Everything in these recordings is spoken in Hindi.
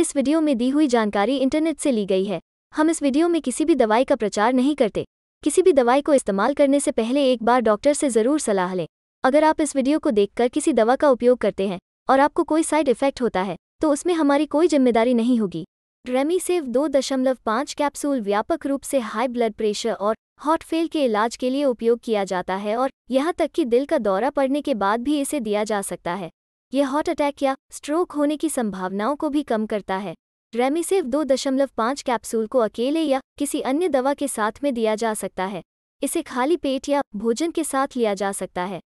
इस वीडियो में दी हुई जानकारी इंटरनेट से ली गई है हम इस वीडियो में किसी भी दवाई का प्रचार नहीं करते किसी भी दवाई को इस्तेमाल करने से पहले एक बार डॉक्टर से ज़रूर सलाह लें अगर आप इस वीडियो को देखकर किसी दवा का उपयोग करते हैं और आपको कोई साइड इफेक्ट होता है तो उसमें हमारी कोई जिम्मेदारी नहीं होगी रेमी सेव दो दशमलव पाँच कैप्सूल व्यापक रूप से हाई ब्लड प्रेशर और हॉट फेल के इलाज के लिए उपयोग किया जाता है और यहाँ तक कि दिल का दौरा पड़ने के बाद भी इसे दिया जा सकता है यह हार्ट अटैक या स्ट्रोक होने की संभावनाओं को भी कम करता है रेमिसिव दो दशमलव पाँच कैप्सूल को अकेले या किसी अन्य दवा के साथ में दिया जा सकता है इसे खाली पेट या भोजन के साथ लिया जा सकता है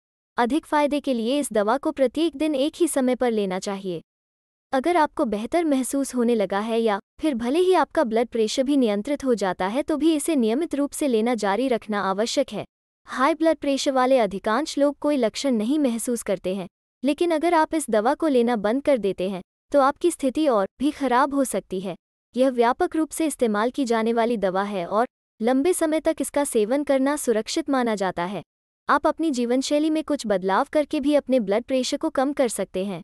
अधिक फायदे के लिए इस दवा को प्रत्येक दिन एक ही समय पर लेना चाहिए अगर आपको बेहतर महसूस होने लगा है या फिर भले ही आपका ब्लड प्रेशर भी नियंत्रित हो जाता है तो भी इसे नियमित रूप से लेना जारी रखना आवश्यक है हाई ब्लड प्रेशर वाले अधिकांश लोग कोई लक्षण नहीं महसूस करते हैं लेकिन अगर आप इस दवा को लेना बंद कर देते हैं तो आपकी स्थिति और भी खराब हो सकती है यह व्यापक रूप से इस्तेमाल की जाने वाली दवा है और लंबे समय तक इसका सेवन करना सुरक्षित माना जाता है आप अपनी जीवनशैली में कुछ बदलाव करके भी अपने ब्लड प्रेशर को कम कर सकते हैं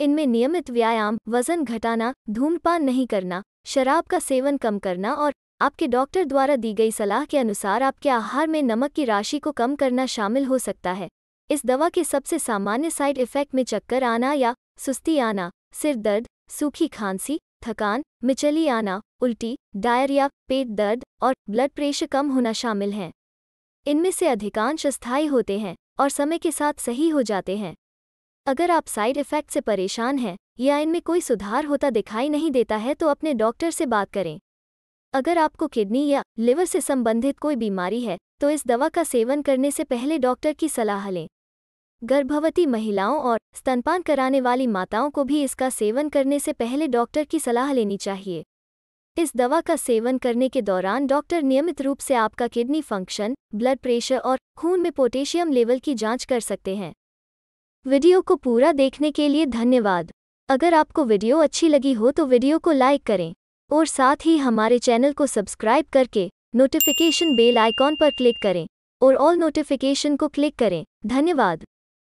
इनमें नियमित व्यायाम वजन घटाना धूम्रपान नहीं करना शराब का सेवन कम करना और आपके डॉक्टर द्वारा दी गई सलाह के अनुसार आपके आहार में नमक की राशि को कम करना शामिल हो सकता है इस दवा के सबसे सामान्य साइड इफेक्ट में चक्कर आना या सुस्ती आना सिर दर्द सूखी खांसी थकान मिचली आना उल्टी डायरिया पेट दर्द और ब्लड प्रेशर कम होना शामिल हैं इनमें से अधिकांश स्थायी होते हैं और समय के साथ सही हो जाते हैं अगर आप साइड इफेक्ट से परेशान हैं या इनमें कोई सुधार होता दिखाई नहीं देता है तो अपने डॉक्टर से बात करें अगर आपको किडनी या लिवर से संबंधित कोई बीमारी है तो इस दवा का सेवन करने से पहले डॉक्टर की सलाह लें गर्भवती महिलाओं और स्तनपान कराने वाली माताओं को भी इसका सेवन करने से पहले डॉक्टर की सलाह लेनी चाहिए इस दवा का सेवन करने के दौरान डॉक्टर नियमित रूप से आपका किडनी फंक्शन ब्लड प्रेशर और खून में पोटेशियम लेवल की जांच कर सकते हैं वीडियो को पूरा देखने के लिए धन्यवाद अगर आपको वीडियो अच्छी लगी हो तो वीडियो को लाइक करें और साथ ही हमारे चैनल को सब्सक्राइब करके नोटिफिकेशन बेल आइकॉन पर क्लिक करें और ऑल नोटिफिकेशन को क्लिक करें धन्यवाद